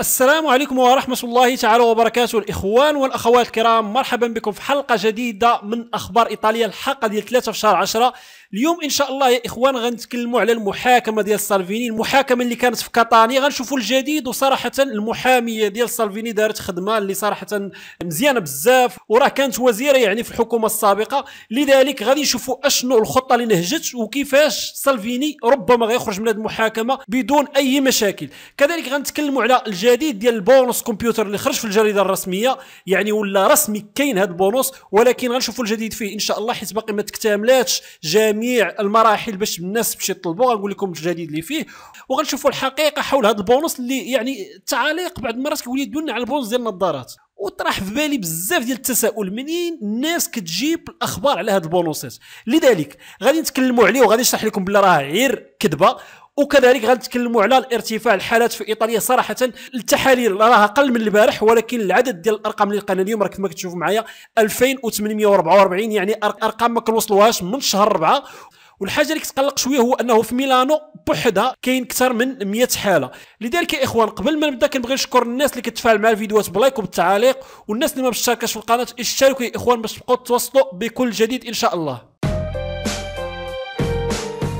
السلام عليكم ورحمة الله تعالى وبركاته الإخوان والأخوات الكرام مرحبا بكم في حلقة جديدة من أخبار إيطاليا الحلقة ديال 3 في شهر 10 اليوم إن شاء الله يا إخوان غنتكلموا على المحاكمة ديال سالفيني المحاكمة اللي كانت في كاتاني غنشوفوا الجديد وصراحة المحامية ديال سالفيني دارت خدمة اللي صراحة مزيانة بزاف وراه كانت وزيرة يعني في الحكومة السابقة لذلك غادي نشوفوا أشنو الخطة اللي نهجت وكيفاش سالفيني ربما غيخرج من هذه المحاكمة بدون أي مشاكل كذلك غنتكلموا على الجديد الجديد ديال البونص كمبيوتر اللي خرج في الجريده الرسميه يعني ولا رسمي كاين هذا البونص ولكن غنشوفوا الجديد فيه ان شاء الله حيت باقي ما تكتملاتش جميع المراحل باش الناس باش يطلبوا غنقول لكم الجديد اللي فيه وغنشوفوا الحقيقه حول هذا البونص اللي يعني التعاليق بعض المرات كيولي يدلنا على البونص ديال النظارات وطرح في بالي بزاف ديال التساؤل منين الناس كتجيب الاخبار على هاد البونوسات لذلك غادي نتكلموا عليه وغادي نشرح لكم بلي راه غير كذبه وكذلك غنتكلموا على الارتفاع الحالات في ايطاليا صراحه التحاليل راها اقل من البارح ولكن العدد ديال الارقام اللي لقينا اليوم راه كما كتشوفوا معايا 2844 يعني ارقام ما كنوصلوهاش من شهر 4 والحاجه اللي كتقلق شويه هو انه في ميلانو بوحدها كاين اكثر من 100 حاله لذلك يا اخوان قبل ما نبدا كنبغي نشكر الناس اللي كتفاعل مع الفيديوهات بلايك وبالتعاليق والناس اللي ما مشتركاش في القناه اشتركوا يا اخوان باش تبقاو تواصلوا بكل جديد ان شاء الله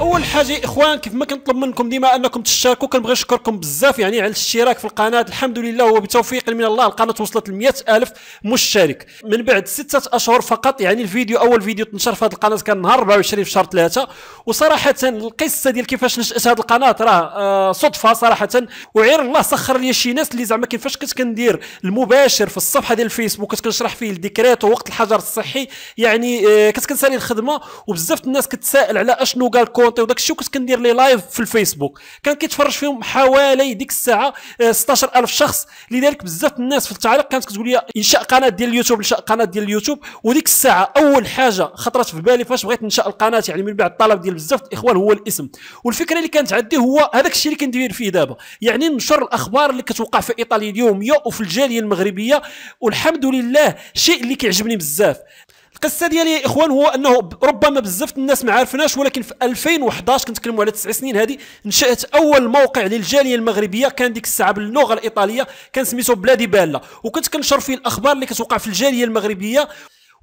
اول حاجه اخوان كيف ما كنطلب منكم ديما انكم تشاركوا كنبغي نشكركم بزاف يعني على الاشتراك في القناه الحمد لله وبتوفيق من الله القناه وصلت ل ألف مشترك من بعد ستة اشهر فقط يعني الفيديو اول فيديو تنشر في هذه القناه كان نهار 24 في شهر 3 وصراحه القصه ديال كيفاش نشات هذه القناه راه آه، صدفه صراحه وعير الله سخر لي شي ناس اللي زعما كيفاش كنت كندير المباشر في الصفحه ديال الفيسبوك كنت كنشرح فيه الديكريت ووقت الحجر الصحي يعني آه، كنت كنسالي الخدمه وبزاف الناس كتسائل على اشنو قال كونتي وداك الشيء وكنت كندير لي لايف في الفيسبوك كان كيتفرج فيهم حوالي ديك الساعه 16000 آه، شخص لذلك بزاف الناس في التعليق كانت كتقول لي انشاء قناه ديال اليوتيوب انشاء قناه ديال اليوتيوب وديك الساعه اول حاجه خطرت في بالي فاش بغيت ننشا القناه يعني من بعد الطلب ديال بزاف الاخوان هو الاسم والفكره اللي كانت عندي هو هذاك الشيء اللي كندير فيه دابا يعني نشر الاخبار اللي كتوقع في ايطاليا اليوميه وفي الجاليه المغربيه والحمد لله شيء اللي كيعجبني بزاف القصه ديالي يا اخوان هو انه ربما بزاف الناس ما عارفناش ولكن في 2011 كنتكلموا على تسع سنين هذه نشات اول موقع للجاليه المغربيه كان ديك الساعه باللغه الايطاليه كان سميتو بلادي بالا وكنت كنشر فيه الاخبار اللي كتوقع في الجاليه المغربيه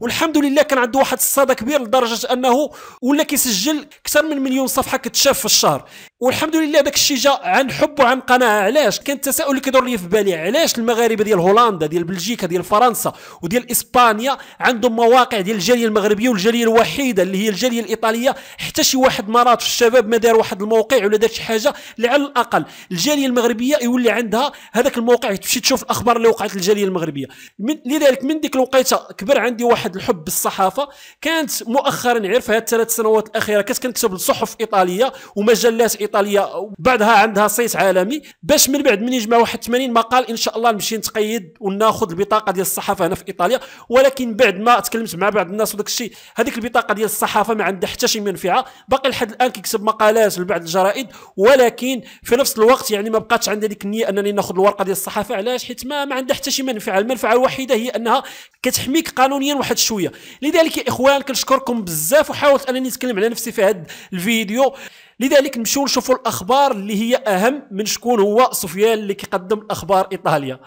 والحمد لله كان عنده واحد الصدى كبير لدرجه انه ولا كيسجل اكثر من مليون صفحه كتشاف في الشهر والحمد لله داك الشيء جا عن حب وعن قناعه علاش كان التساؤل اللي كيدور لي في بالي علاش المغاربه ديال هولندا ديال بلجيكا ديال فرنسا وديال اسبانيا عندهم مواقع ديال الجاليه المغربيه والجاليه الوحيده اللي هي الجاليه الايطاليه حتى شي واحد مرات في الشباب ما دار واحد الموقع ولا دار شي حاجه اللي على الاقل الجاليه المغربيه يولي عندها هذاك الموقع تمشي تشوف الاخبار اللي وقعت للجاليه المغربيه من لذلك من ديك الوقيته كبر عندي واحد واحد الحب بالصحافه كانت مؤخرا عرفها هذه الثلاث سنوات الاخيره كانت كنكتب لصحف ايطاليه ومجلات ايطاليه بعدها عندها صيت عالمي باش من بعد من يجمع واحد 80 مقال ان شاء الله نمشي نتقيد وناخذ البطاقه ديال الصحافه هنا في ايطاليا ولكن بعد ما تكلمت مع بعض الناس وداك الشيء هذيك البطاقه ديال الصحافه ما عندها حتى شي منفعه باقي لحد الان كيكتب مقالات لبعض الجرائد ولكن في نفس الوقت يعني ما بقاتش عندي ديك النيه انني ناخذ الورقه ديال الصحافه علاش حيت ما, ما عندها حتى شي منفعه المنفعه الوحيده هي انها كتحميك قانونيا واحد واحد شويه لذلك يا اخوان كنشكركم بزاف وحاولت انني نتكلم على نفسي في هذا الفيديو لذلك نمشيو نشوفوا الاخبار اللي هي اهم من شكون هو سفيان اللي كيقدم اخبار ايطاليا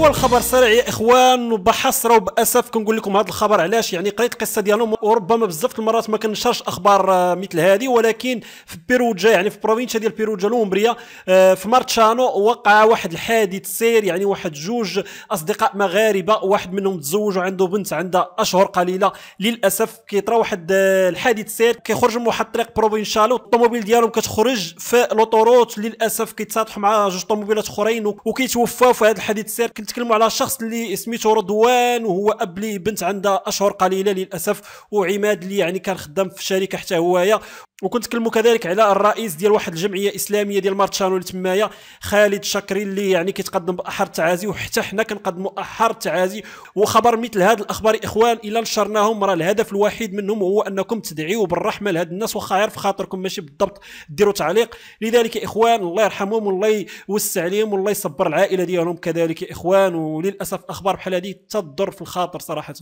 اول خبر سريع يا اخوان وبحسره وباسف كنقول لكم هذا الخبر علاش يعني قريت القصه ديالهم وربما بزاف المرات ما كنشرش اخبار آه، مثل هذه ولكن في بيروجا يعني في بروفينشا ديال بيروجا لومبريا آه، في مارتشانو وقع واحد الحادث سير يعني واحد جوج اصدقاء مغاربه واحد منهم تزوج وعنده بنت عندها اشهر قليله للاسف كيطرا واحد آه، الحادث سير كيخرج من واحد الطريق بروفينشالو الطوموبيل ديالهم كتخرج في لوطوروت للاسف كيتصادحوا مع جوج طوموبيلات اخرين وكيتوفاو في هذا الحادث سير كنت نتكلموا على شخص اللي سميتو رضوان وهو اب ليه بنت عندها اشهر قليله للاسف وعماد اللي يعني كان خدام في شركه حتى هوايا وكنت كلمو كذلك على الرئيس ديال واحد الجمعيه اسلاميه ديال مارتشانو اللي تمايا خالد شاكري اللي يعني كيتقدم باحر التعازي وحتى حنا كنقدموا احر التعازي وخبر مثل هذه الاخبار اخوان الا نشرناهم راه الهدف الوحيد منهم هو انكم تدعيوا بالرحمه لهاد الناس واخا في خاطركم ماشي بالضبط ديروا تعليق لذلك يا اخوان الله يرحمهم والله يوسع عليهم والله يصبر العائله ديالهم كذلك يا اخوان وللاسف اخبار بحال هذه تضر في الخاطر صراحه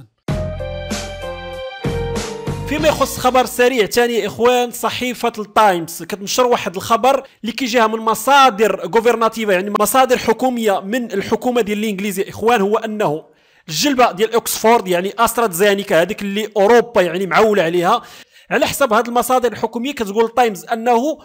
فيما يخص خبر سريع ثاني اخوان صحيفه التايمز كتنشر واحد الخبر اللي كيجيها من مصادر غوفرناتيفا يعني مصادر حكوميه من الحكومه ديال الانجليزي اخوان هو انه الجلبه ديال اوكسفورد يعني استراتزينيكا هذيك اللي اوروبا يعني معوله عليها على حسب هذه المصادر الحكوميه كتقول التايمز انه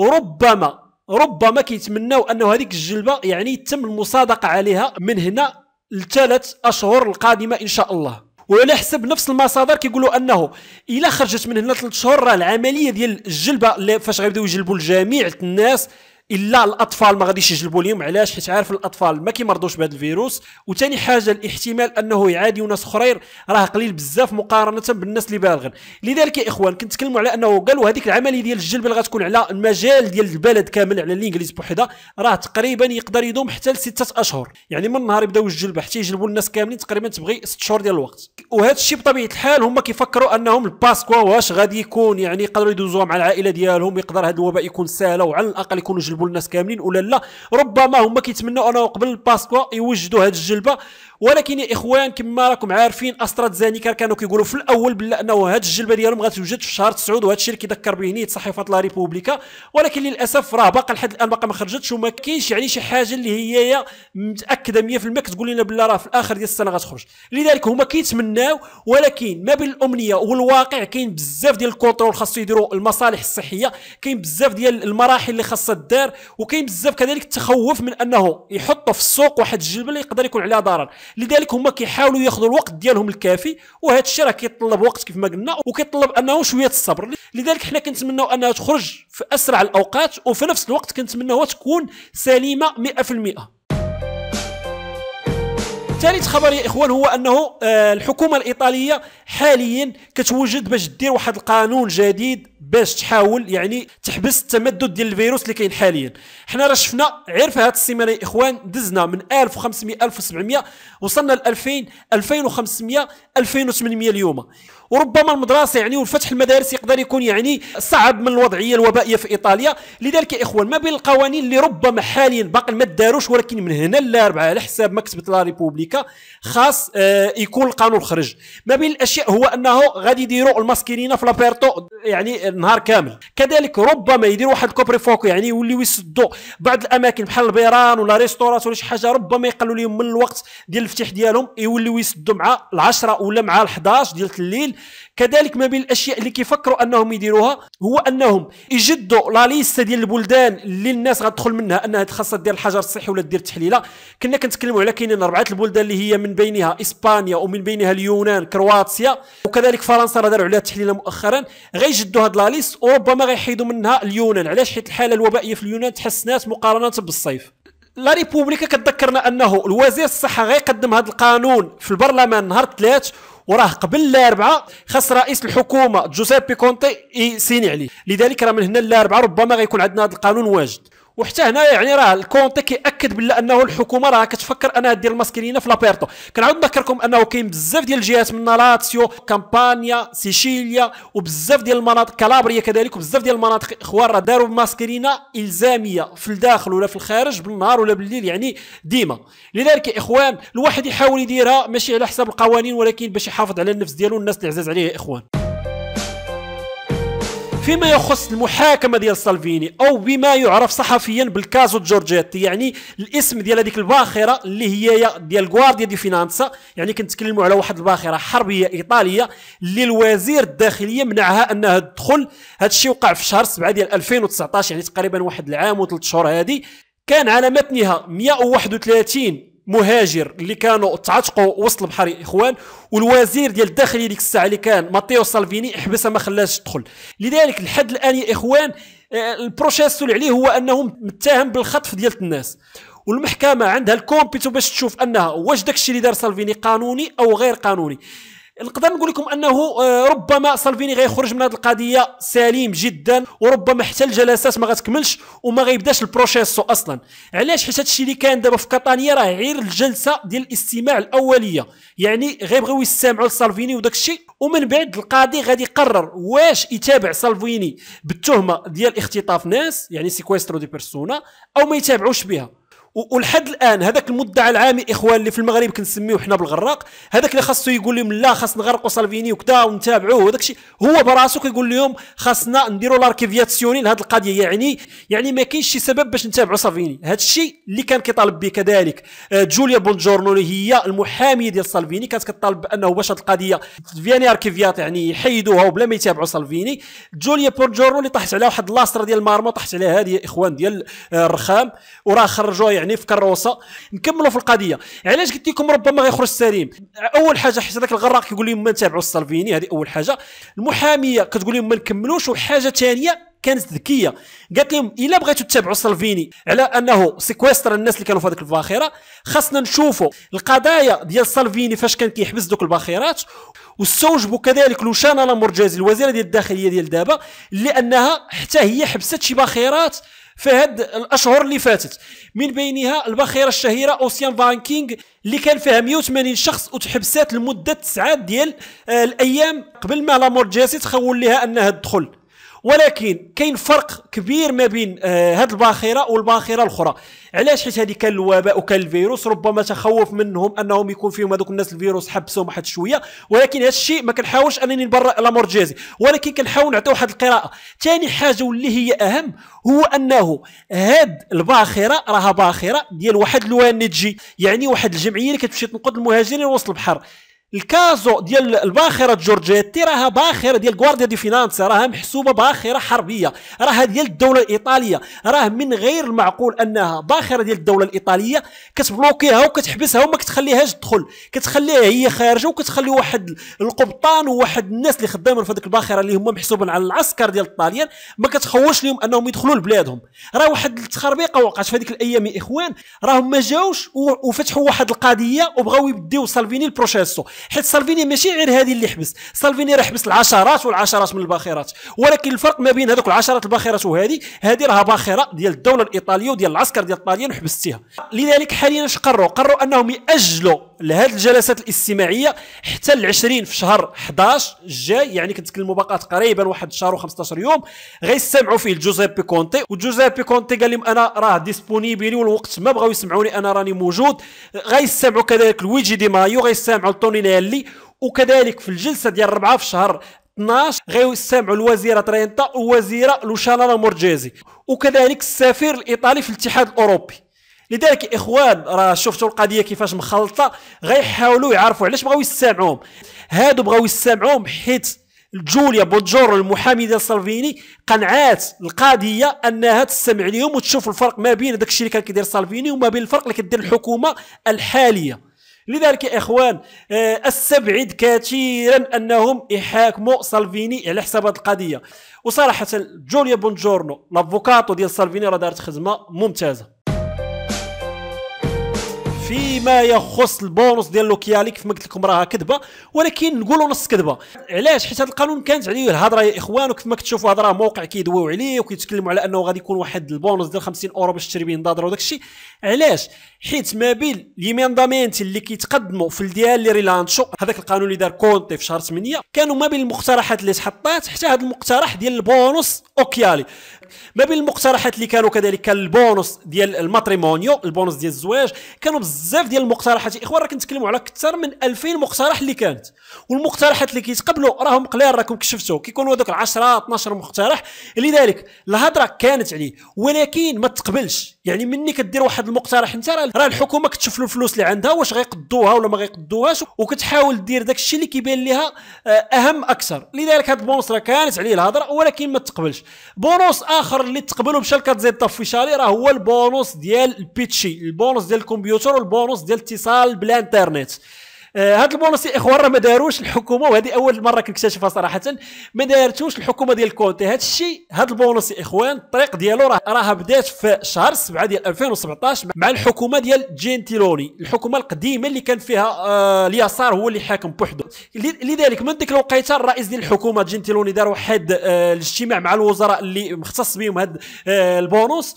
ربما ربما كيتمناو انه هذيك الجلبه يعني تم المصادقه عليها من هنا لثلاث اشهر القادمه ان شاء الله وعلى حسب نفس المصادر كيقولوا انه الا خرجت من هنا ثلاث شهور راه العمليه ديال الجلبه فاش غيبداو يجلبوا الجميع الناس الا الاطفال ما غاديش يجلبوا لهم علاش حيت عارف الاطفال ما كيمرضوش بهذا الفيروس وثاني حاجه الاحتمال انه يعادي ناس اخرين راه قليل بزاف مقارنه بالناس اللي بالغين لذلك يا اخوان كنتكلموا على انه قالوا هذيك العمليه ديال الجلب اللي غتكون على المجال ديال البلد كامل على الانجليز بوحدها راه تقريبا يقدر يدوم حتى لسته اشهر يعني من نهار يبداو الجلب حتى يجلبوا الناس كاملين تقريبا تبغي ست شهور ديال الوقت وهذا الشيء بطبيعه الحال هما كيفكروا انهم الباسكوا واش غادي يكون يعني يقدروا يدوزوها مع العائله ديالهم يقدر هذا الوباء يكون سهل وعلى الاقل يكونوا جلبوا كيجلبوا الناس كاملين ولا لا ربما هما كيتمنوا انه قبل الباسكوا يوجدوا هذه الجلبه ولكن يا اخوان كما راكم عارفين استراتزانيكا كانوا كيقولوا في الاول بلا انه هاد الجلبه ديالهم غتوجد في شهر 9 وهذا الشيء اللي كيذكر به نيت صحيفه لا ريبوبليكا ولكن للاسف راه باقا لحد الان باقا ما خرجتش وما كاينش يعني شي حاجه اللي هي متاكده 100% كتقول لنا بلا راه في الاخر ديال السنه غتخرج لذلك هما كيتمناو ولكن ما بين الامنيه والواقع كاين بزاف ديال الكونترول خاصو يديروا المصالح الصحيه كاين بزاف ديال المراحل اللي خاصها الدار وكاين بزاف كذلك التخوف من انه يحطوا في السوق واحد الجلبه اللي يقدر يكون عليها ضرر لذلك هما كيحاولوا ياخذوا الوقت ديالهم الكافي وهذا الشيء راه كيطلب وقت كيف ما قلنا وكيطلب انه شويه الصبر لذلك حنا كنتمناو انها تخرج في اسرع الاوقات وفي نفس الوقت كنتمناوها تكون سليمه 100% ثالث خبر يا اخوان هو انه آه، الحكومه الايطاليه حاليا كتوجد باش دير واحد القانون جديد باش تحاول يعني تحبس التمدد ديال الفيروس اللي كاين حاليا حنا راه شفنا غير في هذه السيمانه اخوان دزنا من 1500 1700 وصلنا ل 2000 2500 2800 اليوم وربما المدرسه يعني والفتح المدارس يقدر يكون يعني صعب من الوضعيه الوبائيه في ايطاليا لذلك يا اخوان ما بين القوانين اللي ربما حاليا باقي ما داروش ولكن من هنا الاربعاء على حساب مكتبه لا ريبوبليكا خاص آه يكون القانون خرج ما بين الاشياء هو انه غادي يديروا الماسكينينا في لابيرتو يعني النهار كامل كذلك ربما يديروا واحد كوبري فوكو يعني يوليو يسدوا بعض الاماكن بحال البيران ولا ريستورات ولا شي حاجه ربما يقللوا لهم من الوقت ديال الفتح ديالهم يوليو يسدوا مع العشرة ولا مع ال11 ديال الليل كذلك ما بين الاشياء اللي كيفكروا انهم يديروها هو انهم يجدوا لا ليست ديال البلدان اللي الناس غتدخل منها انها خاصها دير الحجر الصحي ولا دير تحليله كنا كنتكلموا على كاينين اربعه البلدان اللي هي من بينها اسبانيا ومن بينها اليونان كرواتيا وكذلك فرنسا راه داروا عليها تحليله مؤخرا غيجدوا هاد لا ليست وربما غيحيدوا منها اليونان علاش حيت الحاله الوبائيه في اليونان تحسنات مقارنه بالصيف لا ريبوبليكا كتذكرنا انه الوزير الصحه غيقدم هذا القانون في البرلمان نهار الثلاث وراه قبل الاربعاء خاص رئيس الحكومه جوزيبي كونتي يسيني عليه لذلك راه من هنا الاربعاء ربما غيكون عندنا هذا القانون واجد وحتى هنا يعني راه الكونتي كياكد بالله انه الحكومه راه كتفكر انها دير الماسكلينه في لابيرتو كنعاود نذكركم انه كاين بزاف ديال الجهات من لاتسيو كامبانيا سيشيليا وبزاف ديال المناطق كالابريا كذلك وبزاف ديال المناطق اخوان راه داروا ماسكلينه الزاميه في الداخل ولا في الخارج بالنهار ولا بالليل يعني ديما لذلك يا اخوان الواحد يحاول يديرها ماشي على حساب القوانين ولكن باش يحافظ على النفس ديالو والناس اللي عزاز عليه يا اخوان فيما يخص المحاكمه ديال سالفيني او بما يعرف صحفيا بالكازو جورجيتي يعني الاسم ديال هذيك الباخره اللي هي ديال غوارديا دي فينانسا يعني كنتكلموا على واحد الباخره حربيه ايطاليه اللي الوزير الداخليه منعها انها تدخل هذا الشيء وقع في شهر 7 ديال 2019 يعني تقريبا واحد العام وثلاث شهور هذه كان على متنها 131 مهاجر اللي كانوا تعتقوا وسط البحر اخوان والوزير ديال الداخليه ديك الساعه اللي كان ماتيو سالفيني حبسها ما خلاش تدخل لذلك لحد الان يا اخوان آه، البروسيس اللي عليه هو انه متهم بالخطف ديال الناس والمحكمه عندها الكومبيتو باش تشوف انها واش داكشي اللي دار سالفيني قانوني او غير قانوني نقدر نقول لكم انه آه، ربما سالفيني غيخرج من هذه القضيه سليم جدا وربما حتى الجلسات ما غتكملش وما غيبداش البروشيسو اصلا علاش حيت هادشي اللي كان دابا في كاتانيا راه غير الجلسه ديال الاستماع الاوليه يعني غيبغيو يستمعوا لسالفيني وداك الشيء ومن بعد القاضي غادي يقرر واش يتابع سالفيني بالتهمه ديال اختطاف ناس يعني سيكويسترو دي بيرسونا او ما يتابعوش بها ولحد الان هذاك المدعى العامي اخوان اللي في المغرب كنسميوه حنا بالغراق هذاك اللي خاصو يقول لهم لا خاص نغرقوا سالفيني وكذا ونتابعوه وداك الشيء هو براسو كيقول لهم خاصنا نديروا لاركيفياسيوني لهذه القضيه يعني يعني ما كاينش شي سبب باش نتابعوا سالفيني هذا الشيء اللي كان كيطالب به كذلك آه، جوليا بونجورنو اللي هي المحاميه ديال سالفيني كانت كطالب بانه باش هذه القضيه فياني اركيفيات يعني يحيدوها وبلا ما يتابعوا سالفيني جوليا بونجورنو اللي طاحت عليها واحد لاستر ديال المارما طاحت عليها هذه اخوان ديال آه، الرخام وراه خرجوها يعني في كروسه نكملوا في القضيه علاش قلت لكم ربما غيخرج سليم اول حاجه حيت هذاك الغراق كيقول لهم ما نتابعوا السالفيني هذه اول حاجه المحاميه كتقول لهم ما نكملوش وحاجه ثانيه كانت ذكيه قالت لهم الا بغيتوا تتابعوا سالفيني على انه سيكويستر الناس اللي كانوا في هذيك الباخره خاصنا نشوفوا القضايا ديال سالفيني فاش كان كيحبس دوك الباخرات واستوجبوا كذلك لوشانا لامورجازي الوزيره ديال الداخليه ديال دابا لانها حتى هي حبست شي باخرات في هاد الاشهر اللي فاتت من بينها الباخره الشهيره اوسيان بانكينغ اللي كان فيها 180 شخص وتحبسات لمده 9 ديال آه الايام قبل ما لامور جاسي تخول لها انها تدخل ولكن كاين فرق كبير ما بين هذه آه، الباخره والباخره الاخرى علاش حيت هذه كان الوباء وكان الفيروس ربما تخوف منهم انهم يكون فيهم هذوك الناس الفيروس حبسهم واحد شويه ولكن هذا الشيء ما كنحاولش انني نبرأ الامر جازي ولكن كنحاول نعطي واحد القراءه ثاني حاجه واللي هي اهم هو انه هاد الباخره راها باخره ديال واحد الوان يعني واحد الجمعيه اللي كتمشي تنقد المهاجرين وسط البحر الكازو ديال الباخره جورجيتي راها باخره ديال غوارديا دي فينانس راها محسوبه باخره حربيه راها ديال الدوله الايطاليه راه من غير المعقول انها باخره ديال الدوله الايطاليه كتبلوكيها وكتحبسها وما كتخليهاش تدخل كتخليها هي خارجه وكتخلي واحد القبطان وواحد الناس اللي خدامين في هذيك الباخره اللي هما محسوبين على العسكر ديال الطاليان ما كتخوش لهم انهم يدخلوا لبلادهم راه واحد التخربيقه وقعت في هذيك الايام يا اخوان راهم ما جاوش وفتحوا واحد القضيه وبغاو يديو سالفيني البروشيسو حيت سالفيني ماشي غير هذه اللي حبس سالفيني راه حبس العشرات والعشرات من الباخرات ولكن الفرق ما بين هذوك العشرات الباخرات وهذه هذه راها باخره ديال الدوله الايطاليه وديال العسكر ديال الطاليان وحبستيها لذلك حاليا اش قروا قروا انهم ياجلوا لهذه الجلسات الاستماعيه حتى ال 20 في شهر 11 الجاي يعني كنتكلموا باقا تقريبا واحد شهر و15 يوم غيستمعوا فيه جوزيبي كونتي وجوزيبي كونتي قال لهم انا راه ديسبونيبيلي والوقت ما بغاو يسمعوني انا راني موجود غيستمعوا كذلك لويجي دي مايو غيستمعوا نيلي وكذلك في الجلسه ديال 4 في شهر 12 غيستمعوا الوزيره ترينتا ووزيره لوشالانا مورجيزي وكذلك السفير الايطالي في الاتحاد الاوروبي لذلك اخوان راه شفتوا القضيه كيفاش مخلطه غيحاولوا يعرفوا علاش بغاو يستمعوهم هادو بغاو يستمعوهم حيت جوليا بوجور المحامي ديال سالفيني قنعات القضيه انها تستمع ليهم وتشوف الفرق ما بين داك الشيء اللي كان كيدير سالفيني وما بين الفرق اللي كدير الحكومه الحاليه لذلك يا اخوان استبعد آه، كثيرا انهم يحاكموا سالفيني على حساب هذه القضيه وصراحه جوليا بونجورنو لافوكاتو ديال سالفيني راه دارت خدمه ممتازه فيما يخص البونص ديال لوكيالي كيف ما قلت لكم راها كذبه ولكن نقولوا نص كذبه علاش حيت هذا القانون كانت عليه الهضره يا اخوان وكيف ما كتشوفوا هضره موقع كيدويو عليه وكيتكلموا على انه غادي يكون واحد البونص ديال 50 اورو باش تشري به دادرا وداك الشيء علاش حيت ما بين لي اللي كيتقدموا في الديال لي ريلانشو هذاك القانون اللي دار كونتي في شهر 8 كانوا ما بين المقترحات اللي تحطات حتى هذا المقترح ديال البونص اوكيالي ما بين المقترحات اللي كانوا كذلك كان البونص ديال الماتريمونيو البونص ديال الزواج كانوا بزاف بزاف ديال المقترحات اخوان راه كنتكلموا على اكثر من 2000 مقترح اللي كانت والمقترحات اللي كيتقبلوا راهم قليل راكم كشفتوا كيكونوا هذوك 10 12 مقترح لذلك الهضره كانت عليه ولكن ما تقبلش يعني مني كدير واحد المقترح انت راه الحكومه كتشوف الفلوس اللي عندها واش غيقدوها ولا ما غيقدوهاش وكتحاول دير داك الشيء اللي كيبان لها آه، اهم اكثر لذلك هذا البونص راه كانت عليه الهضره ولكن ما تقبلش بونص اخر اللي تقبلوا بشركه زيتا فيشالي راه هو البونص ديال البيتشي البونص ديال الكمبيوتر والبونص ديال اتصال بالانترنت هذا آه، البونص يا اخوان ما داروش الحكومه وهذه اول مره كنكتشفها صراحه ما دارتوش الحكومه ديال كونتي هذا الشيء هذا البونص يا اخوان الطريق ديالو راه راها بدات في شهر 7 ديال 2017 مع الحكومه ديال جينتيلوني الحكومه القديمه اللي كان فيها آه اليسار هو اللي حاكم بوحدو لذلك من ديك الوقيته الرئيس ديال الحكومه جينتيلوني دار واحد آه الاجتماع مع الوزراء اللي مختص بهم هذا آه البونص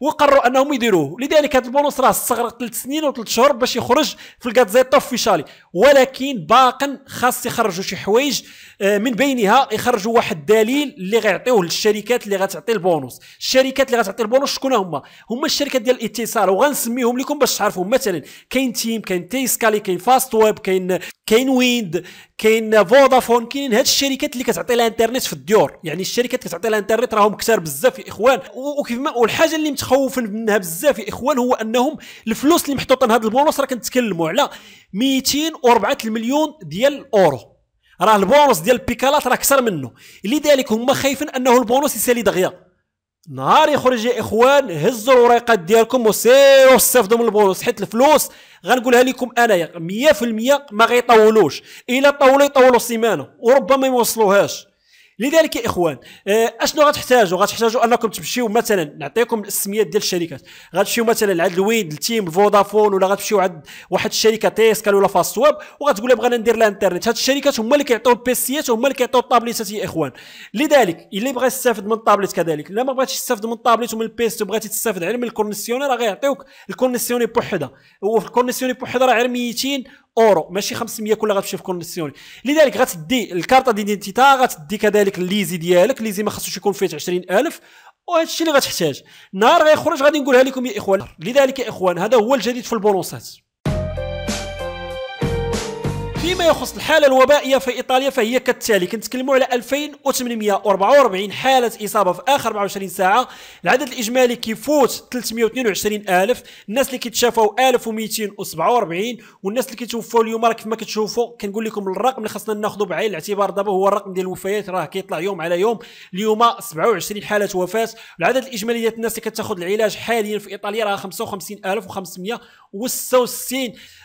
وقرروا انهم يديروه لذلك هذا البونص راه استغرق ثلاث سنين وثلاث شهور باش يخرج في الكازيتا اوفيشالي ولكن باقا خاص يخرجوا شي حوايج آه، من بينها يخرجوا واحد الدليل اللي غيعطيوه للشركات اللي غتعطي البونص الشركات اللي غتعطي البونص شكون هما هما الشركات ديال الاتصال وغنسميهم لكم باش تعرفوا مثلا كاين تيم كاين تيسكالي كاين فاست ويب كاين كاين ويند كاين فودافون كاينين هاد الشركات اللي كتعطي الانترنت في الديور يعني الشركات كتعطي الانترنت راهم كثار بزاف يا اخوان وكيف ما والحاجه اللي متخوفين منها بزاف يا اخوان هو انهم الفلوس اللي محطوطه هاد البونص راه كنتكلموا على 204 المليون ديال الاورو راه البونص ديال بيكالات راه اكثر منه لذلك هما خايفين انه البونص يسالي دغيا نهار يخرج يا اخوان هزوا الوريقات ديالكم وسيروا استفدوا من البونص حيت الفلوس غنقولها لكم انايا 100% ما غيطولوش الا طولوا يطولوا سيمانه وربما ما يوصلوهاش لذلك يا اخوان آه، اشنو غتحتاجوا غتحتاجوا انكم تمشيو مثلا نعطيكم السميات ديال الشركات غتمشيو مثلا عند الويد التيم الفودافون ولا غتمشيو عند واحد الشركه تيسكال ولا فاستواب وغتقول لها بغينا ندير لها انترنت هاد الشركات هما اللي كيعطيو البيسيات وهما اللي كيعطيو الطابليتات يا اخوان لذلك اللي بغى يستافد من الطابليت كذلك الا ما بغاتش تستافد من الطابليت ومن البيست وبغاتي تستافد غير من الكونيسيونير راه غيعطيوك الكونيسيوني بوحدها وفي الكونيسيوني بوحدها راه غير 200 اورو ماشي 500 كلها غتمشي في كونسيوني لذلك غتدي الكارطه ديدينتيتا غتدي كذلك الليزي ديالك الليزي ما خصوش يكون فيه 20000 وهذا الشيء اللي غتحتاج نهار غيخرج غادي نقولها لكم يا اخوان لذلك يا اخوان هذا هو الجديد في البونصات فيما يخص الحالة الوبائية في إيطاليا فهي كالتالي كنتكلموا على 2844 حالة إصابة في آخر 24 ساعة العدد الإجمالي كيفوت 322 ألف الناس اللي كيتشافوا 1247 والناس اللي كيتوفوا اليوم راه كيف ما كتشوفوا كنقول لكم الرقم اللي خصنا ناخذه بعين الاعتبار دابا هو الرقم ديال الوفيات راه كيطلع يوم على يوم اليوم 27 حالة وفاة العدد الإجمالي ديال الناس اللي كتاخذ العلاج حاليا في إيطاليا راه 55566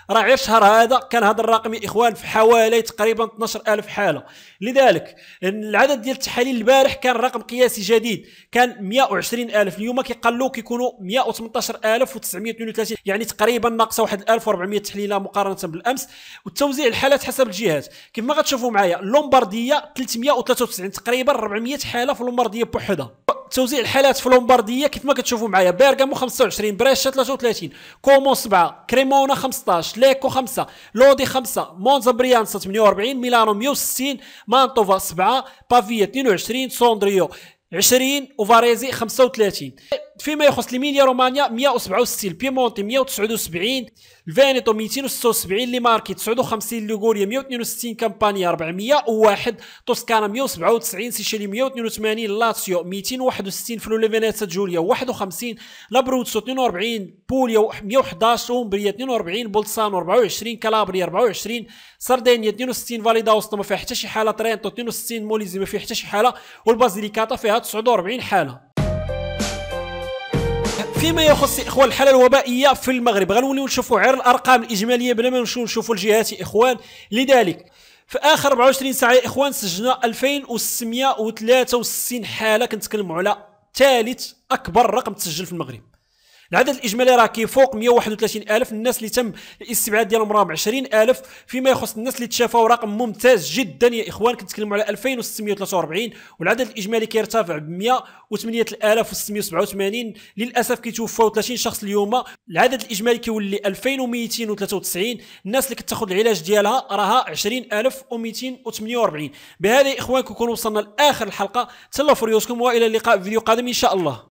راه غير شهر هذا كان هذا الرقم يا إخوان الوان في حوالي تقريبا 12000 حاله لذلك العدد ديال التحاليل البارح كان رقم قياسي جديد كان 120000 اليوم كيقلوا كيكونوا 118932 يعني تقريبا ناقصه واحد 1400 تحليله مقارنه بالامس والتوزيع الحالات حسب الجهات كما غتشوفوا معايا اللومبارديه 393 تقريبا 400 حاله في اللومبارديه بوحدها توزيع الحالات في لومبارديا كيف ما كتشوفوا معايا بيرغامو 25 بريشا 33 كومون 7 كريمونا 15 ليكو 5 لودي 5 مونزا بريانسا 48 ميلانو 160 مانطوفا 7 بافيا 22 سوندريو 20 وفاريزي 35 فيما يخص ليميليا رومانيا 167 بيمونتي 179 الفينيتو 276 لي ماركي 59 لوغوريا 162 كامبانيا 401 توسكانا 197 سيشيلي 182 لاتسيو 261 فلولي ليفينيتا جوليا 51 لابروتسو 42 بوليا 111 اومبريا 42 بولسانو 24 كالابريا 24 سردينيا 62 فاليدا وسط ما فيها حتى شي حاله ترينتو 62 موليزي ما فيها حتى شي حاله والبازيليكاتا فيها 49 حاله فيما يخص اخوان الحاله الوبائيه في المغرب غنوليو نشوفوا غير الارقام الاجماليه بلا ما نمشيو نشوفوا الجهات اخوان لذلك في اخر 24 ساعه اخوان سجلنا 2663 حاله كنتكلموا على ثالث اكبر رقم تسجل في المغرب العدد الاجمالي راه كيفوق 131 الف الناس اللي تم الاستبعاد ديالهم راهم 20 الف فيما يخص الناس اللي تشافوا رقم ممتاز جدا يا اخوان كنتكلموا على 2643 والعدد الاجمالي كيرتفع ب 108687 للاسف كيتوفاو 30 شخص اليوم العدد الاجمالي كيولي 2293 الناس اللي كتاخذ العلاج ديالها راها 20248 بهذا يا اخوان كنكون وصلنا لاخر الحلقه تهلاو في ريوسكم والى اللقاء في فيديو قادم ان شاء الله